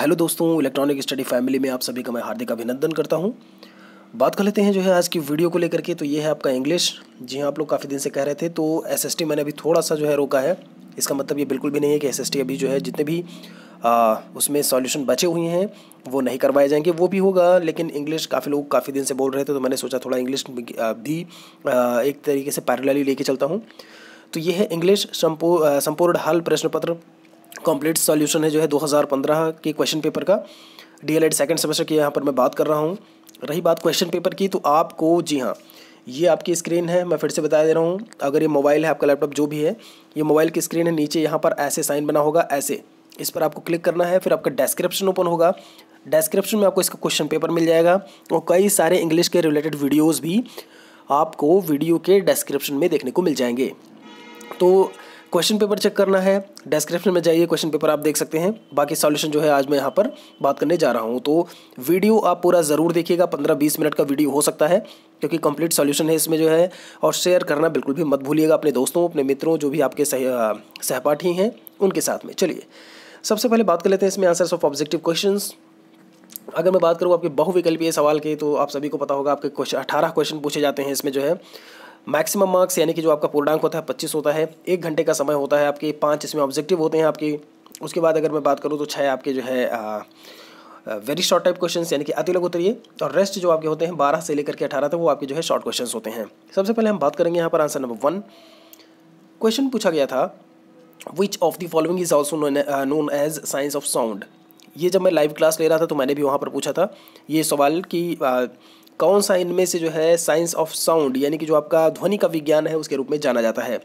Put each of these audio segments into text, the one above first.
Hello दोस्तों electronic study family में आप सभी का मैं हार्दिक अभिनंदन करता हूँ बात कर लेते हैं जो है आज की वीडियो को लेकर के तो ये है आपका इंग्लिश जी हाँ आप लोग काफ़ी दिन से कह रहे थे तो एस मैंने अभी थोड़ा सा जो है रोका है इसका मतलब ये बिल्कुल भी नहीं है कि एस अभी जो है जितने भी आ, उसमें सॉल्यूशन बचे हुए हैं वो नहीं करवाए जाएंगे वो भी होगा लेकिन इंग्लिश काफ़ी लोग काफ़ी दिन से बोल रहे थे तो मैंने सोचा थोड़ा इंग्लिश भी एक तरीके से पैरलली लेके चलता हूँ तो ये है इंग्लिश संपूर्ण हाल प्रश्न पत्र कंप्लीट सॉल्यूशन है जो है 2015 के क्वेश्चन पेपर का डीएलएड सेकंड सेमेस्टर की यहाँ पर मैं बात कर रहा हूँ रही बात क्वेश्चन पेपर की तो आपको जी हाँ ये आपकी स्क्रीन है मैं फिर से बता दे रहा हूँ अगर ये मोबाइल है आपका लैपटॉप जो भी है ये मोबाइल की स्क्रीन है नीचे यहाँ पर ऐसे साइन बना होगा ऐसे इस पर आपको क्लिक करना है फिर आपका डेस्क्रिप्शन ओपन होगा डेस्क्रिप्शन में आपको इसका क्वेश्चन पेपर मिल जाएगा और कई सारे इंग्लिश के रिलेटेड वीडियोज़ भी आपको वीडियो के डेस्क्रिप्शन में देखने को मिल जाएंगे तो क्वेश्चन पेपर चेक करना है डिस्क्रिप्शन में जाइए क्वेश्चन पेपर आप देख सकते हैं बाकी सॉल्यूशन जो है आज मैं यहाँ पर बात करने जा रहा हूँ तो वीडियो आप पूरा ज़रूर देखिएगा पंद्रह बीस मिनट का वीडियो हो सकता है क्योंकि कंप्लीट सॉल्यूशन है इसमें जो है और शेयर करना बिल्कुल भी मत भूलिएगा अपने दोस्तों अपने मित्रों जो भी आपके सह सहपाठी हैं उनके साथ में चलिए सबसे पहले बात कर लेते हैं इसमें आंसर्स ऑफ ऑब्जेक्टिव क्वेश्चन अगर मैं बात करूँ आपके बहुविकल्पीय सवाल के तो आप सभी को पता होगा आपके क्वेश्चन अठारह क्वेश्चन पूछे जाते हैं इसमें जो है मैक्सिमम मार्क्स यानी कि जो आपका पूर्णांक होता है पच्चीस होता है एक घंटे का समय होता है आपके पाँच इसमें ऑब्जेक्टिव होते हैं आपके उसके बाद अगर मैं बात करूँ तो छः आपके जो है वेरी शॉर्ट टाइप क्वेश्चन यानी कि अति लघु उतरिए और रेस्ट जो आपके होते हैं बारह से लेकर के अठारह तक वो आपके जो है शॉर्ट क्वेश्चन होते हैं सबसे पहले हम बात करेंगे यहाँ पर आंसर नंबर वन क्वेश्चन पूछा गया था which of the following is also known as science of sound ये जब मैं लाइव क्लास ले रहा था तो मैंने भी वहाँ पर पूछा था ये सवाल कि कौन सा इनमें से जो है साइंस ऑफ साउंड यानी कि जो आपका ध्वनि का विज्ञान है उसके रूप में जाना जाता है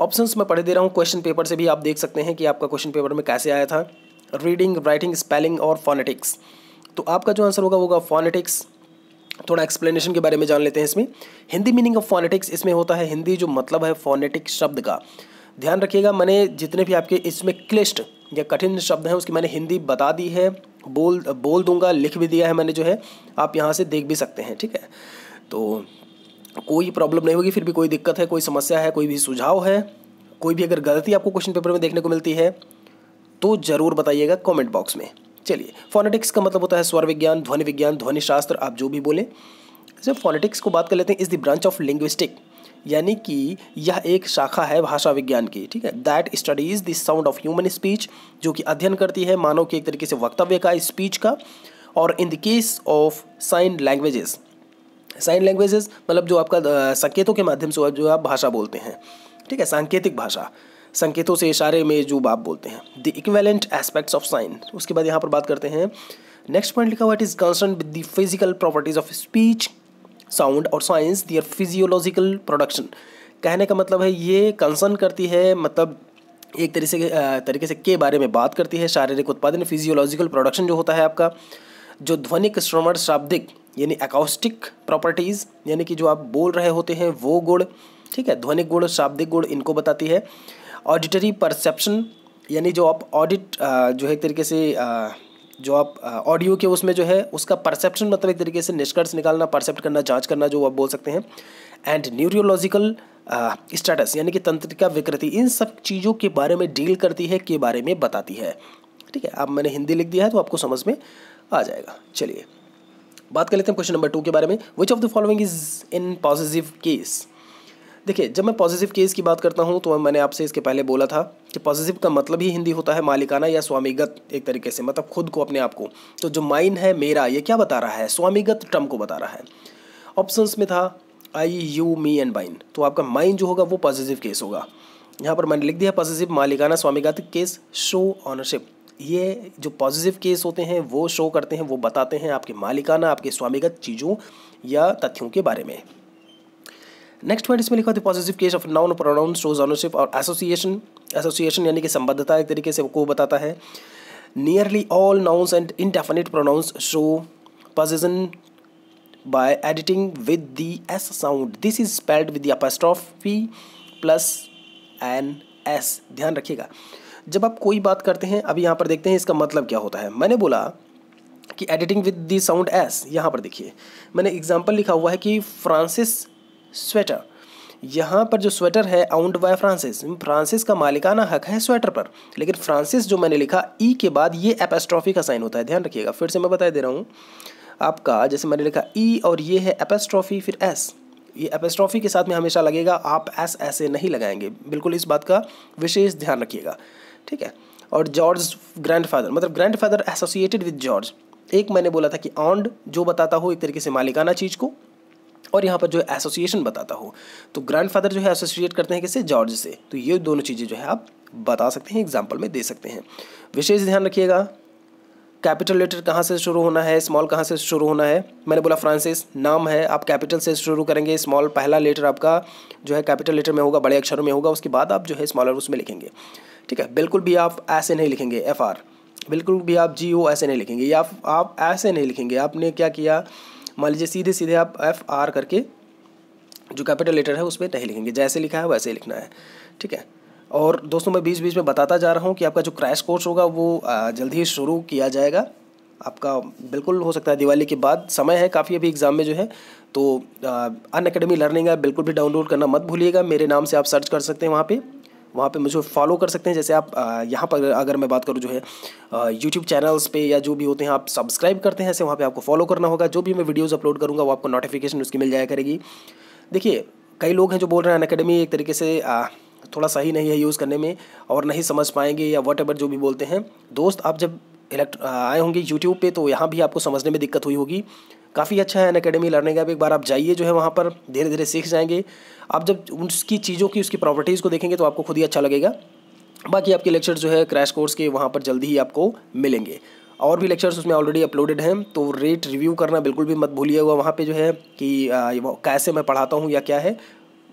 ऑप्शंस मैं पढ़े दे रहा हूँ क्वेश्चन पेपर से भी आप देख सकते हैं कि आपका क्वेश्चन पेपर में कैसे आया था रीडिंग राइटिंग स्पेलिंग और फोनेटिक्स तो आपका जो आंसर होगा होगा फोनेटिक्स थोड़ा एक्सप्लेनेशन के बारे में जान लेते हैं इसमें हिंदी मीनिंग ऑफ फोनेटिक्स इसमें होता है हिंदी जो मतलब है फोनेटिक्स शब्द का ध्यान रखिएगा मैंने जितने भी आपके इसमें क्लिष्ट या कठिन शब्द हैं उसकी मैंने हिंदी बता दी है बोल बोल दूंगा लिख भी दिया है मैंने जो है आप यहाँ से देख भी सकते हैं ठीक है तो कोई प्रॉब्लम नहीं होगी फिर भी कोई दिक्कत है कोई समस्या है कोई भी सुझाव है कोई भी अगर गलती आपको क्वेश्चन पेपर में देखने को मिलती है तो ज़रूर बताइएगा कमेंट बॉक्स में चलिए फोनेटिक्स का मतलब होता है स्वर विज्ञान ध्वनि विज्ञान ध्वनि शास्त्र आप जो भी बोले सिर्फ फोनेटिक्स को बात कर लेते हैं is the branch of linguistic यानी कि यह एक शाखा है भाषा विज्ञान की ठीक है that studies the sound of human speech जो कि अध्ययन करती है मानव के एक तरीके से वक्तव्य का स्पीच का और in the case of sign languages sign languages मतलब जो आपका संकेतों के माध्यम से जो आप भाषा बोलते हैं ठीक है सांकेतिक भाषा संकेतों से इशारे में जो आप बोलते हैं the equivalent aspects of sign उसके बाद यहाँ पर बात करते हैं नेक्स्ट पॉइंट लिखा हुआ it is concern with the physical properties of speech sound और साइंस दियर फिजियोलॉजिकल प्रोडक्शन कहने का मतलब है ये कंसर्न करती है मतलब एक तरीके से तरीके से के बारे में बात करती है शारीरिक उत्पादन फिजियोलॉजिकल प्रोडक्शन जो होता है आपका जो ध्वनिक श्रवण शाब्दिक यानी अकाउस्टिक प्रॉपर्टीज़ यानी कि जो आप बोल रहे होते हैं वो गुण ठीक है ध्वनिक गुण शाब्दिक गुण इनको बताती है ऑडिटरी परसेप्शन यानी जो आप ऑडिट जो है एक तरीके से आ, जो आप ऑडियो के उसमें जो है उसका परसेप्शन मतलब एक तरीके से निष्कर्ष निकालना परसेप्ट करना जांच करना जो आप बोल सकते हैं एंड न्यूरोलॉजिकल स्टेटस यानी कि तंत्रिका विकृति इन सब चीज़ों के बारे में डील करती है के बारे में बताती है ठीक है अब मैंने हिंदी लिख दिया है तो आपको समझ में आ जाएगा चलिए बात कर लेते हैं क्वेश्चन नंबर टू के बारे में which of the following is in positive case देखिए जब मैं पॉजिटिव केस की बात करता हूँ तो मैंने आपसे इसके पहले बोला था कि पॉजिटिव का मतलब ही हिंदी होता है मालिकाना या स्वामीगत एक तरीके से मतलब खुद को अपने आप को तो जो माइन है मेरा ये क्या बता रहा है स्वामीगत टर्म को बता रहा है ऑप्शंस में था आई यू मी एंड बाइन तो आपका माइंड जो होगा वो पॉजिटिव केस होगा यहाँ पर मैंने लिख दिया पॉजिटिव मालिकाना स्वामीगत केस शो ऑनरशिप ये जो पॉजिटिव केस होते हैं वो शो करते हैं वो बताते हैं आपके मालिकाना आपके स्वामीगत चीज़ों या तथ्यों के बारे में नेक्स्ट वर्ड इसमें लिखा था positive case of noun pronoun shows ownership और एसोसिएशन एसोसिएशन यानी कि संबद्धता एक तरीके से को बताता है nearly all nouns and indefinite pronouns show position by editing with the S sound this is spelled with the apostrophe plus N S ध्यान रखिएगा जब आप कोई बात करते हैं अब यहाँ पर देखते हैं इसका मतलब क्या होता है मैंने बोला कि editing with the sound S यहाँ पर देखिए मैंने एग्जाम्पल लिखा हुआ है कि फ्रांसिस स्वेटर यहाँ पर जो स्वेटर है अउंड बाय फ्रांसिस फ्रांसिस का मालिकाना हक है स्वेटर पर लेकिन फ्रांसिस जो मैंने लिखा ई e के बाद ये एपेस्ट्रॉफी का साइन होता है ध्यान रखिएगा फिर से मैं बता दे रहा हूँ आपका जैसे मैंने लिखा ई e और ये है एपेस्ट्रॉफी फिर एस ये एपेस्ट्रॉफी के साथ में हमेशा लगेगा आप एस ऐसे नहीं लगाएंगे बिल्कुल इस बात का विशेष ध्यान रखिएगा ठीक है और जॉर्ज ग्रैंडफादर मतलब ग्रैंडफादर एसोसिएटेड विद जॉर्ज एक मैंने बोला था कि ऑन्ड जो बताता हो एक तरीके से मालिकाना चीज़ को और यहाँ पर जो है एसोसिएशन बताता हो तो ग्रैंडफादर जो है एसोसिएट करते हैं किससे जॉर्ज से तो ये दोनों चीज़ें जो है आप बता सकते हैं एग्जाम्पल में दे सकते हैं विशेष ध्यान रखिएगा कैपिटल लेटर कहाँ से शुरू होना है स्मॉल कहाँ से शुरू होना है मैंने बोला फ्रांसिस नाम है आप कैपिटल से शुरू करेंगे स्मॉल पहला लेटर आपका जो है कैपिटल लेटर में होगा बड़े अक्षरों में होगा उसके बाद आप जो है स्मॉलर उसमें लिखेंगे ठीक है बिल्कुल भी आप ऐसे नहीं लिखेंगे एफ आर बिल्कुल भी आप जी ओ ऐसे नहीं लिखेंगे या आप ऐसे नहीं लिखेंगे आपने क्या किया मान लीजिए सीधे सीधे आप एफ आर करके जो कैपिटल लेटर है उसमें नहीं लिखेंगे जैसे लिखा है वैसे लिखना है ठीक है और दोस्तों मैं बीच बीच में बताता जा रहा हूँ कि आपका जो क्रैश कोर्स होगा वो जल्द ही शुरू किया जाएगा आपका बिल्कुल हो सकता है दिवाली के बाद समय है काफ़ी अभी एग्ज़ाम में जो है तो अन अकेडमी लर्निंग है बिल्कुल भी डाउनलोड करना मत भूलिएगा मेरे नाम से आप सर्च कर सकते हैं वहाँ पर वहाँ पे मुझे फॉलो कर सकते हैं जैसे आप यहाँ पर अगर मैं बात करूँ जो है यूट्यूब चैनल्स पे या जो भी होते हैं आप सब्सक्राइब करते हैं ऐसे वहाँ पर आपको फॉलो करना होगा जो भी मैं वीडियोज़ अपलोड करूँगा वो आपको नोटिफिकेशन उसकी मिल जाया करेगी देखिए कई लोग हैं जो बोल रहे हैं अनकेडमी एक तरीके से थोड़ा सही नहीं है यूज़ करने में और नहीं समझ पाएंगे या वट जो भी बोलते हैं दोस्त आप जब इलेक्ट आए होंगे यूट्यूब पे तो यहाँ भी आपको समझने में दिक्कत हुई होगी काफ़ी अच्छा है अन अकेडमी लर्निंग ऐप एक बार आप जाइए जो है वहाँ पर धीरे धीरे सीख जाएंगे आप जब उसकी चीज़ों की उसकी प्रॉपर्टीज़ को देखेंगे तो आपको खुद ही अच्छा लगेगा बाकी आपके लेक्चर जो है क्रैश कोर्स के वहाँ पर जल्दी ही आपको मिलेंगे और भी लेक्चर्स उसमें ऑलरेडी अपलोडेड हैं तो रेट रिव्यू करना बिल्कुल भी मत भूलिएगा वहाँ पे जो है कि कैसे मैं पढ़ाता हूँ या क्या है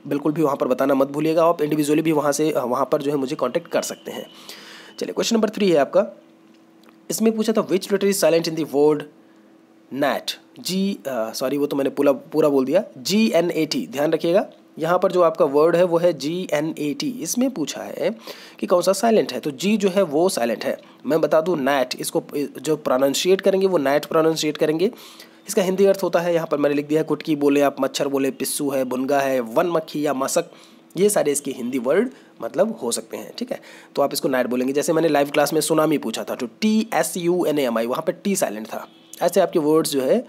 बिल्कुल भी वहाँ पर बताना मत भूलिएगा आप इंडिविजुअली भी वहाँ से वहाँ पर जो है मुझे कॉन्टैक्ट कर सकते हैं चलिए क्वेश्चन नंबर थ्री है आपका इसमें पूछा था which letter is silent in the word gnat G sorry वो तो मैंने पूरा पूरा बोल दिया जी एन ए टी ध्यान रखिएगा यहाँ पर जो आपका वर्ड है वो है जी एन ए टी इसमें पूछा है कि कौन सा साइलेंट है तो जी जो है वो साइलेंट है मैं बता दूँ नैट इसको जो प्रोनाउंशिएट करेंगे वो नैट प्रोनाउंशिएट करेंगे इसका हिंदी अर्थ होता है यहाँ पर मैंने लिख दिया है कुटकी बोले आप मच्छर बोले पिस्सू है बुनगा है वन मक्खी या मसक ये सारे इसके हिंदी वर्ड मतलब हो सकते हैं ठीक है तो आप इसको नाइट बोलेंगे जैसे मैंने लाइव क्लास में सुनामी पूछा था तो T S U N A M I वहाँ पर टी साइलेंट था ऐसे आपके वर्ड्स जो है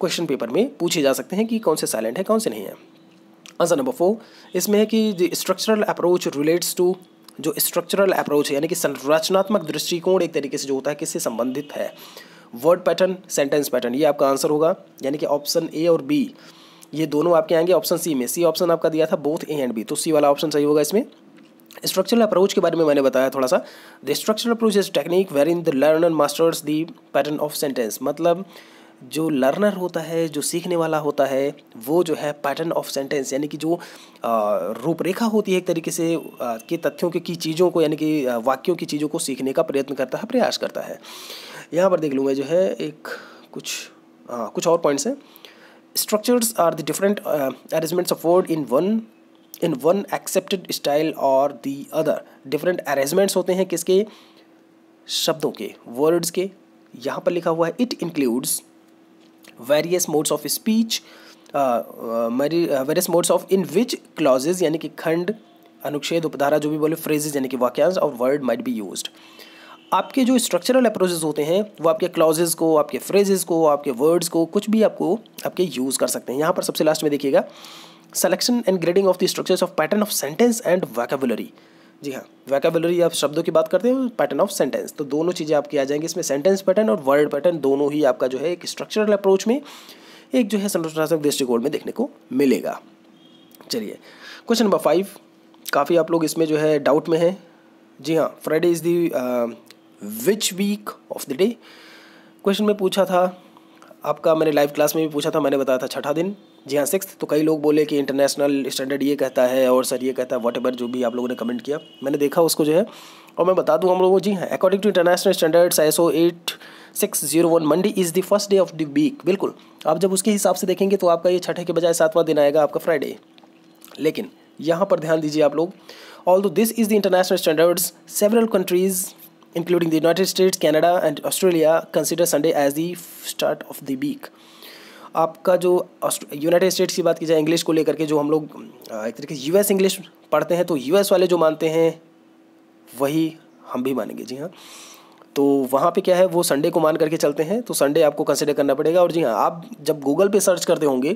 क्वेश्चन पेपर में पूछे जा सकते हैं कि कौन से साइलेंट है कौन से नहीं है आंसर नंबर फोर इसमें है कि स्ट्रक्चरल अप्रोच रिलेट्स टू जो स्ट्रक्चरल अप्रोच है यानी कि संरचनात्मक दृष्टिकोण एक तरीके से जो होता है किससे संबंधित है वर्ड पैटर्न सेंटेंस पैटर्न ये आपका आंसर होगा यानी कि ऑप्शन ए और बी ये दोनों आपके आएंगे ऑप्शन सी में सी ऑप्शन आपका दिया था बोथ ए एंड बी तो सी वाला ऑप्शन सही होगा इसमें स्ट्रक्चरल अप्रोच के बारे में मैंने बताया थोड़ा सा the structural approach is technique where in the learn masters the pattern of sentence मतलब जो लर्नर होता है जो सीखने वाला होता है वो जो है पैटर्न ऑफ सेंटेंस यानी कि जो रूपरेखा होती है एक तरीके से के तथ्यों की चीज़ों को यानी कि वाक्यों की चीज़ों को सीखने का प्रयत्न करता है प्रयास करता है यहाँ पर देख लूँगा जो है एक कुछ आ, कुछ और पॉइंट्स हैं structures are the different arrangements of word in one in one accepted style और or अदर डिफरेंट अरेंजमेंट्स होते हैं किसके शब्दों के वर्ड्स के यहाँ पर लिखा हुआ है it includes various modes of speech various modes of in which clauses यानी कि खंड अनुच्छेद उपधारा जो भी बोले फ्रेजेज यानी कि वाक्यांश और वर्ड माइट बी यूज आपके जो स्ट्रक्चरल अप्रोचेज होते हैं वो आपके क्लॉजेज को आपके फ्रेजेज को आपके वर्ड्स को कुछ भी आपको आपके यूज़ कर सकते हैं यहाँ पर सबसे लास्ट में देखिएगा selection and grading of the structures of pattern of sentence and vocabulary जी हाँ वैकेबलरी आप शब्दों की बात करते हैं पैटर्न ऑफ सेंटेंस तो दोनों चीज़ें आपकी आ जाएंगी इसमें सेंटेंस पैटर्न और वर्ड पैटर्न दोनों ही आपका जो है एक स्ट्रक्चरल अप्रोच में एक जो है संरचनात्मक दृष्टिकोण में देखने को मिलेगा चलिए क्वेश्चन नंबर फाइव काफ़ी आप लोग इसमें जो है डाउट में हैं जी हाँ Friday is the which week of the day question में पूछा था आपका मैंने लाइव क्लास में भी पूछा था मैंने बताया था छठा दिन जी हाँ सिक्स तो कई लोग बोले कि इंटरनेशनल स्टैंडर्ड ये कहता है और सर ये कहता है वट एवर जो भी आप लोगों ने कमेंट किया मैंने देखा उसको जो है और मैं बता दूँ हम लोगों जी हाँ according to international standards I O eight six zero one Monday is the first day of the week बिल्कुल आप जब उसके हिसाब से देखेंगे तो आपका ये छठे के बजाय सातवां दिन आएगा आपका फ्राइडे लेकिन यहाँ पर ध्यान दीजिए आप लोग although this is the international standards several countries including the United States, Canada and Australia, consider Sunday as the start of the week. आपका जो यूनाइटेड स्टेट्स की बात की जाए इंग्लिश को लेकर के जो हम लोग एक तरीके से यूएस इंग्लिश पढ़ते हैं तो यूएस वाले जो मानते हैं वही हम भी मानेंगे जी हाँ तो वहाँ पे क्या है वो संडे को मान करके चलते हैं तो संडे आपको कंसिडर करना पड़ेगा और जी हाँ आप जब गूगल पे सर्च करते होंगे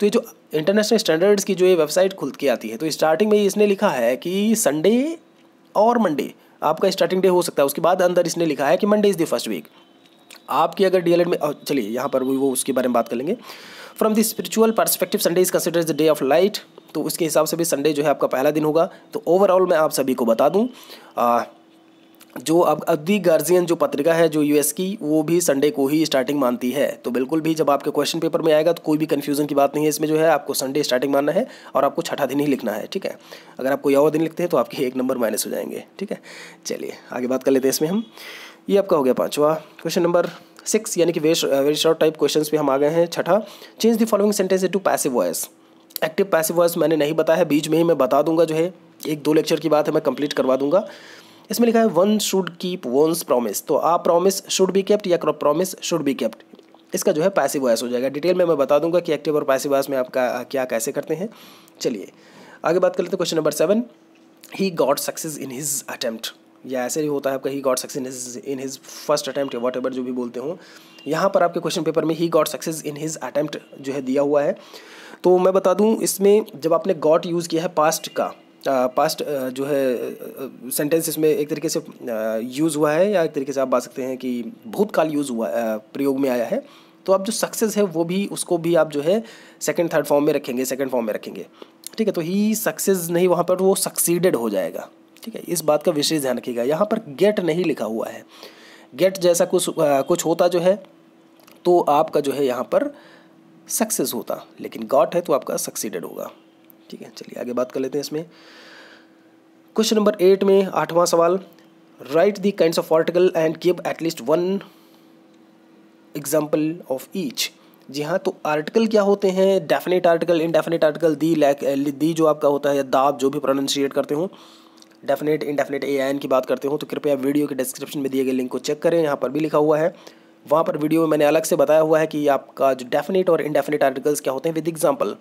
तो ये जो इंटरनेशनल स्टैंडर्ड्स की जो ये वेबसाइट खुल के आती है तो स्टार्टिंग में इसने लिखा है कि संडे और मंडे आपका स्टार्टिंग डे हो सकता है उसके बाद अंदर इसने लिखा है कि Monday is the first week आपकी अगर डीएलएड में चलिए यहाँ पर वो उसके बारे में बात कर लेंगे from the spiritual perspective Sunday is consider the day of light तो उसके हिसाब से भी संडे जो है आपका पहला दिन होगा तो ओवरऑल मैं आप सभी को बता दूँ जो अब अदी गार्जियन जो पत्रिका है जो यूएस की वो भी संडे को ही स्टार्टिंग मानती है तो बिल्कुल भी जब आपके क्वेश्चन पेपर में आएगा तो कोई भी कन्फ्यूजन की बात नहीं है इसमें जो है आपको संडे स्टार्टिंग मानना है और आपको छठा दिन ही लिखना है ठीक है अगर आप कोई और दिन लिखते हैं तो आपके एक नंबर माइनस हो जाएंगे ठीक है चलिए आगे बात कर लेते हैं इसमें हम ये आपका हो गया पाँचवा क्वेश्चन नंबर सिक्स यानी कि very very short type question भी हम आ गए हैं छठा change the following sentence to passive voice active passive voice मैंने नहीं बताया है बीच में ही मैं बता दूंगा जो है एक दो लेक्चर की बात है मैं कंप्लीट करवा दूंगा इसमें लिखा है one should keep one's promise तो a promise should be kept या प्रॉमिस शुड बी केप्ट इसका जो है पैसिव वॉयस हो जाएगा डिटेल में मैं बता दूंगा कि एक्टिव और पैसिव वॉयस में आपका क्या कैसे करते हैं चलिए आगे बात कर लेते हैं question number seven he got success in his attempt या ऐसे ही होता है आपका he got success in his first attempt whatever जो भी बोलते हो यहाँ पर आपके क्वेश्चन पेपर में he got success in his attempt जो है दिया हुआ है तो मैं बता दूँ इसमें जब आपने गॉड यूज़ किया है पास्ट का पास्ट जो है सेंटेंस इसमें एक तरीके से यूज़ हुआ है या एक तरीके से आप बात सकते हैं कि भूतकाल यूज़ हुआ प्रयोग में आया है तो आप जो सक्सेस है वो भी उसको भी आप जो है सेकंड थर्ड फॉर्म में रखेंगे सेकंड फॉर्म में रखेंगे ठीक है तो ही सक्सेस नहीं वहाँ पर वो सक्सीडेड हो जाएगा ठीक है इस बात का विशेष ध्यान रखिएगा यहाँ पर गेट नहीं लिखा हुआ है गेट जैसा कुछ आ, कुछ होता जो है तो आपका जो है यहाँ पर सक्सेस होता लेकिन गॉट है तो आपका सक्सीडेड होगा ठीक है चलिए आगे बात कर लेते हैं इसमें क्वेश्चन नंबर एट में आठवां सवाल write the kind of article and give at least one example of each जी हाँ तो आर्टिकल क्या होते हैं definite article indefinite article the like the जो आपका होता है या दाब जो भी प्रोनाउंसिएट करते हो डेफिनेट इनडेफिनेट ए एन की बात करते हो तो कृपया वीडियो के डिस्क्रिप्शन में दिए गए लिंक को चेक करें यहाँ पर भी लिखा हुआ है वहाँ पर वीडियो में मैंने अलग से बताया हुआ है कि आपका जो डेफिनेट और इनडेफिनेट आर्टिकल्स क्या होते हैं विद एग्जाम्पल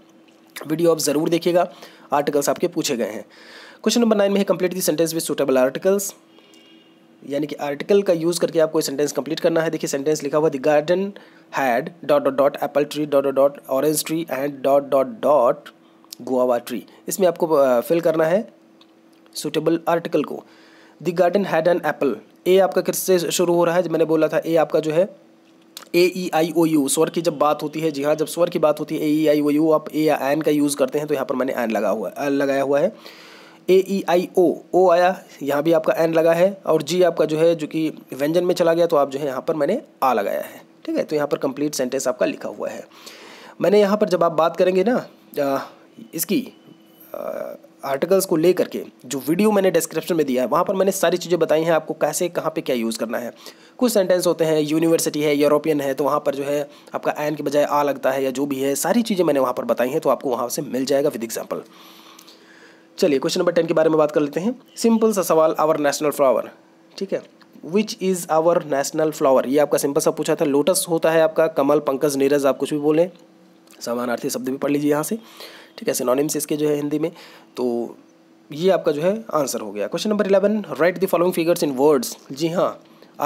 वीडियो आप ज़रूर देखिएगा आर्टिकल्स आपके पूछे गए हैं क्वेश्चन नंबर नाइन में है complete the sentence with suitable articles यानी कि आर्टिकल का यूज़ करके आपको सेंटेंस कंप्लीट करना है देखिए सेंटेंस लिखा हुआ the garden had dot dot dot apple tree dot dot dot orange tree and dot dot dot guava tree इसमें आपको फिल करना है सुटेबल आर्टिकल को the garden had an apple A आपका किससे शुरू हो रहा है मैंने बोला था ए आपका जो है ए ई आई ओ यू स्वर की जब बात होती है जी हाँ जब स्वर की बात होती है ए ई आई ओ यू आप ए या एन का यूज़ करते हैं तो यहाँ पर मैंने एन लगा हुआ है लगाया हुआ है ए ई आई ओ ओ आया यहाँ भी आपका एन लगा है और जी आपका जो है जो कि व्यंजन में चला गया तो आप जो है यहाँ पर मैंने आ लगाया है ठीक है तो यहाँ पर कंप्लीट सेंटेंस आपका लिखा हुआ है मैंने यहाँ पर जब आप बात करेंगे ना इसकी आ, आर्टिकल्स को ले करके जो वीडियो मैंने डिस्क्रिप्शन में दिया है वहाँ पर मैंने सारी चीज़ें बताई हैं आपको कैसे कहाँ पे क्या यूज़ करना है कुछ सेंटेंस होते हैं यूनिवर्सिटी है यूरोपियन है तो वहाँ पर जो है आपका एन के बजाय आ लगता है या जो भी है सारी चीज़ें मैंने वहाँ पर बताई हैं तो आपको वहाँ से मिल जाएगा विद एग्जाम्पल चलिए क्वेश्चन नंबर टेन के बारे में बात कर लेते हैं सिंपल सा सवाल आवर नेशनल फ्लावर ठीक है which is our national flower ये आपका सिंपल सा पूछा था लोटस होता है आपका कमल पंकज नीरज आप कुछ भी बोलें समानार्थी शब्द भी पढ़ लीजिए यहाँ से ठीक है सिनोनिम्स इसके जो है हिंदी में तो ये आपका जो है आंसर हो गया question number eleven write the following figures in words जी हाँ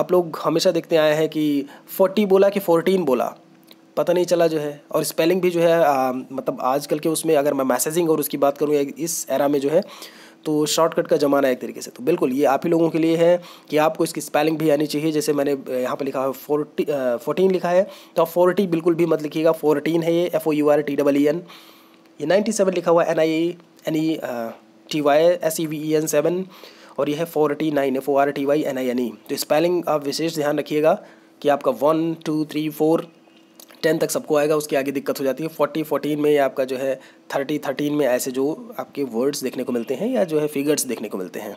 आप लोग हमेशा देखते आए हैं कि फोर्टी बोला कि फोर्टीन बोला पता नहीं चला जो है और स्पेलिंग भी जो है आ, मतलब आजकल के उसमें अगर मैं मैसेजिंग और उसकी बात करूँ इस एरा में जो है तो शॉर्टकट का ज़माना है एक तरीके से तो बिल्कुल ये आप ही लोगों के लिए है कि आपको इसकी स्पेलिंग भी आनी चाहिए जैसे मैंने यहाँ पर लिखा है फोर्टी फोर्टीन लिखा है तो आप फोर्टी बिल्कुल भी मत लिखिएगा फोर्टीन है ये F O U R T double E N ये नाइन्टी सेवन लिखा हुआ N I N E T Y S E V E N seven और यह है forty nine F O R T Y N I N E तो spelling आप विशेष ध्यान रखिएगा कि आपका one two three four ten तक सबको आएगा उसके आगे दिक्कत हो जाती है फोर्टी फोर्टीन में या आपका जो है थर्टी थर्टीन में ऐसे जो आपके वर्ड्स देखने को मिलते हैं या जो है फिगर्स देखने को मिलते हैं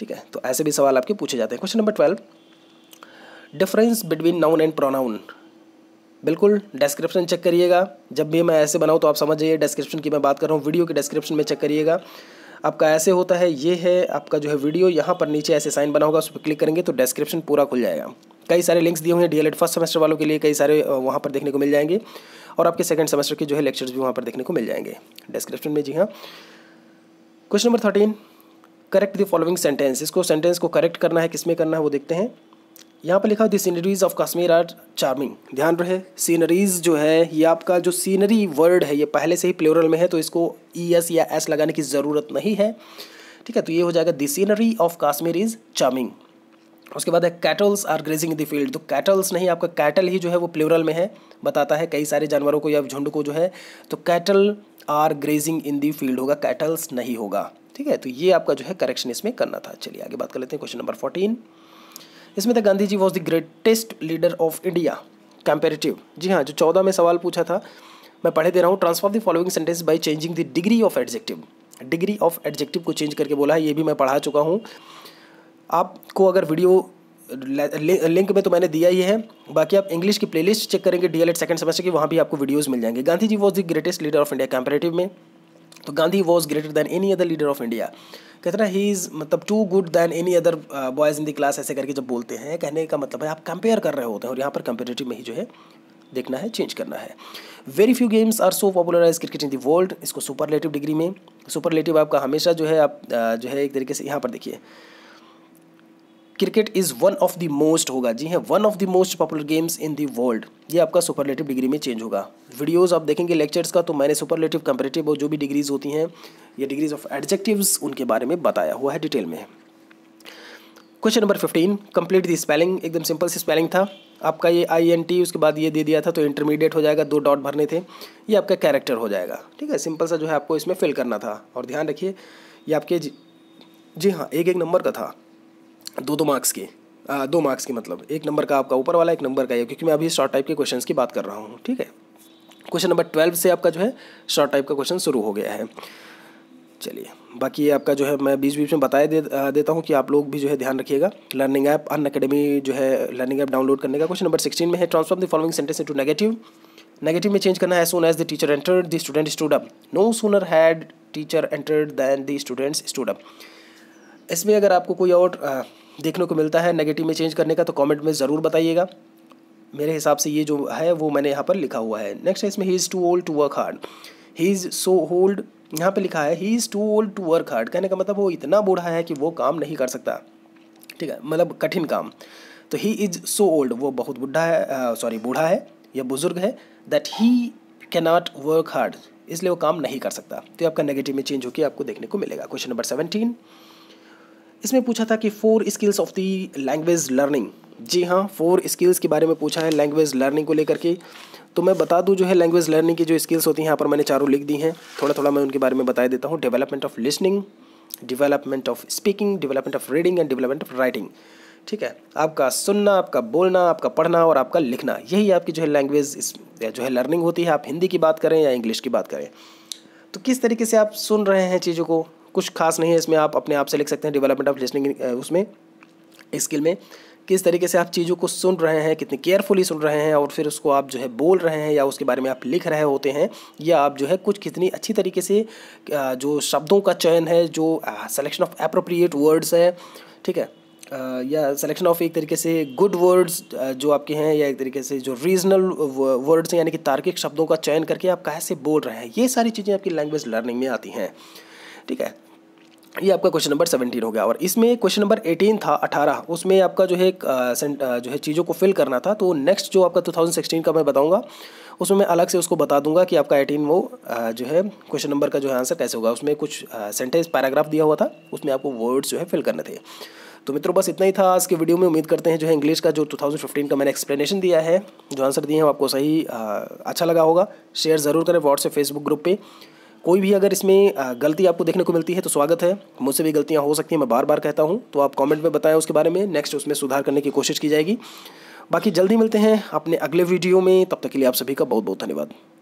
ठीक है तो ऐसे भी सवाल आपके पूछे जाते हैं question number twelve difference between noun and pronoun बिल्कुल डिस्क्रिप्शन चेक करिएगा जब भी मैं ऐसे बनाऊँ तो आप समझ जाइए डिस्क्रिप्शन की मैं बात कर रहा हूँ वीडियो के डिस्क्रिप्शन में चेक करिएगा आपका ऐसे होता है ये है आपका जो है वीडियो यहाँ पर नीचे ऐसे साइन बना होगा उस पर क्लिक करेंगे तो डिस्क्रिप्शन पूरा खुल जाएगा कई सारे लिंक्स दिए हुए हैं डीएलएड फर्स्ट सेमेस्टर वालों के लिए कई सारे वहाँ पर देखने को मिल जाएंगे और आपके सेकंड सेमेस्टर के जो है लेक्चर्स भी वहाँ पर देखने को मिल जाएंगे डिस्क्रिप्शन में जी हाँ question number thirteen correct the following sentence इसको सेंटेंस को करेक्ट करना है किसमें करना है वो देखते हैं यहाँ पर लिखा the sceneries of Kashmir are charming ध्यान रहे सीनरीज जो है ये आपका जो सीनरी वर्ड है ये पहले से ही प्लोरल में है तो इसको ई e एस या एस लगाने की ज़रूरत नहीं है ठीक है तो ये हो जाएगा the scenery of Kashmir is charming उसके बाद है cattles are grazing the field तो कैटल्स नहीं आपका कैटल ही जो है वो प्लोरल में है बताता है कई सारे जानवरों को या झुंड को जो है तो cattle are grazing in the field होगा कैटल्स नहीं होगा ठीक है तो ये आपका जो है करेक्शन इसमें करना था चलिए आगे बात कर लेते हैं क्वेश्चन नंबर फोर्टीन इसमें था Gandhi ji was the greatest leader of India comparative जी हाँ जो चौदह में सवाल पूछा था मैं पढ़े दे रहा हूँ transform the following sentence by changing the degree of adjective degree of adjective को चेंज करके बोला है ये भी मैं पढ़ा चुका हूँ आपको अगर वीडियो लिंक में तो मैंने दिया ही है बाकी आप इंग्लिश की प्लेलिस्ट चेक करेंगे डीएलएड सेकंड सेमेस्टर की वहाँ भी आपको वीडियोस मिल जाएंगे Gandhi ji was the greatest leader of India comparative में तो Gandhi was greater than any other leader of India कहते ना ही इज़ मतलब too good than any other boys in the class ऐसे करके जब बोलते हैं कहने का मतलब है आप कंपेयर कर रहे होते हैं और यहाँ पर कंपेटेटिव में ही जो है देखना है चेंज करना है very few games are so popularise cricket in the world इसको सुपरलेटिव डिग्री में सुपरलेटिव आपका हमेशा जो है आप uh, जो है एक तरीके से यहाँ पर देखिए cricket is one of the most होगा जी हाँ one of the most popular games in the world ये आपका सुपरलेटिव डिग्री में चेंज होगा वीडियोस आप देखेंगे लेक्चर्स का तो मैंने सुपरलेटिव कंपेरेटिव और जो भी डिग्रीज होती हैं या डिग्रीज ऑफ एडजेक्टिव्स उनके बारे में बताया हुआ है डिटेल में question number fifteen complete the spelling एकदम सिंपल सी स्पेलिंग था आपका ये आई एन टी उसके बाद ये दे दिया था तो इंटरमीडिएट हो जाएगा दो डॉट भरने थे ये आपका कैरेक्टर हो जाएगा ठीक है सिंपल सा जो है आपको इसमें फिल करना था और ध्यान रखिए ये आपके जी, जी हाँ एक एक नंबर का था दो दो मार्क्स की आ, दो मार्क्स की मतलब एक नंबर का आपका ऊपर वाला एक नंबर का ये क्योंकि मैं अभी शॉर्ट टाइप के क्वेश्चंस की बात कर रहा हूँ ठीक है क्वेश्चन नंबर ट्वेल्व से आपका जो है शॉर्ट टाइप का क्वेश्चन शुरू हो गया है चलिए बाकी ये आपका जो है मैं बीच बीच में बताया दे, देता हूँ कि आप लोग भी जो है ध्यान रखिएगा लर्निंग ऐप अन अकेडमी जो है लर्निंग ऐप डाउनलोड करने का क्वेश्चन नंबर सिक्सटीन में है transform the following sentence to negative negative में चेंज करना है soon as the teacher enter the student stood up no sooner had teacher enter than the students stood up इसमें अगर आपको कोई और देखने को मिलता है नेगेटिव में चेंज करने का तो कमेंट में ज़रूर बताइएगा मेरे हिसाब से ये जो है वो मैंने यहाँ पर लिखा हुआ है नेक्स्ट है इसमें he is too old to work hard he is so old यहाँ पे लिखा है he is too old to work hard कहने का मतलब वो इतना बूढ़ा है कि वो काम नहीं कर सकता ठीक है मतलब कठिन काम तो ही इज़ सो ओल्ड वो बहुत बूढ़ा है सॉरी बूढ़ा है या बुज़ुर्ग है that he cannot work hard इसलिए वो काम नहीं कर सकता तो आपका नेगेटिव में चेंज होकर आपको देखने को मिलेगा क्वेश्चन नंबर सेवनटीन इसमें पूछा था कि four skills of the language learning जी हाँ फोर स्किल्स के बारे में पूछा है लैंग्वेज लर्निंग को लेकर के तो मैं बता दूं जो है लैंग्वेज लर्निंग की जो स्किल्स होती हैं यहाँ पर मैंने चारों लिख दी हैं थोड़ा थोड़ा मैं उनके बारे में बता देता हूँ development of listening development of speaking development of reading and development of writing ठीक है आपका सुनना आपका बोलना आपका पढ़ना और आपका लिखना यही आपकी जो है लैंग्वेज जो है लर्निंग होती है आप हिंदी की बात करें या इंग्लिश की बात करें तो किस तरीके से आप सुन रहे हैं चीज़ों को कुछ खास नहीं है इसमें आप अपने आप से लिख सकते हैं डेवलपमेंट ऑफ लिसनिंग उसमें स्किल में किस तरीके से आप चीज़ों को सुन रहे हैं कितनी केयरफुली सुन रहे हैं और फिर उसको आप जो है बोल रहे हैं या उसके बारे में आप लिख रहे होते हैं या आप जो है कुछ कितनी अच्छी तरीके से uh, जो शब्दों का चयन है जो सिलेक्शन ऑफ अप्रोप्रिएट वर्ड्स है ठीक है uh, या सिलेक्शन ऑफ एक तरीके से गुड वर्ड्स uh, जो आपके हैं या एक तरीके से जो रीजनल वर्ड्स हैं यानी कि तार्किक शब्दों का चयन करके आप कैसे बोल रहे हैं ये सारी चीज़ें आपकी लैंग्वेज लर्निंग में आती हैं ठीक है ये आपका क्वेश्चन नंबर सेवेंटीन हो गया और इसमें क्वेश्चन नंबर एटीन था अठारह उसमें आपका जो है जो है चीज़ों को फिल करना था तो नेक्स्ट जो आपका टू थाउजेंड सिक्सटीन का मैं बताऊंगा उसमें मैं अलग से उसको बता दूंगा कि आपका एटीन वो जो है क्वेश्चन नंबर का जो है आंसर कैसे होगा उसमें कुछ सेंटेंस पैराग्राफ दिया हुआ था उसमें आपको वर्ड्स जो है फिल करने थे तो मित्रों बस इतना ही था आज के वीडियो में उम्मीद करते हैं जो है इंग्लिश का जो 2015 का मैंने एक्सप्लेनेशन दिया है जो आंसर दिए हैं आपको सही आ, अच्छा लगा होगा शेयर ज़रूर करें व्हाट्सएप फेसबुक ग्रुप पर कोई भी अगर इसमें गलती आपको देखने को मिलती है तो स्वागत है मुझसे भी गलतियाँ हो सकती हैं मैं बार बार कहता हूँ तो आप कॉमेंट में बताएं उसके बारे में नेक्स्ट उसमें सुधार करने की कोशिश की जाएगी बाकी जल्दी मिलते हैं अपने अगले वीडियो में तब तक के लिए आप सभी का बहुत बहुत धन्यवाद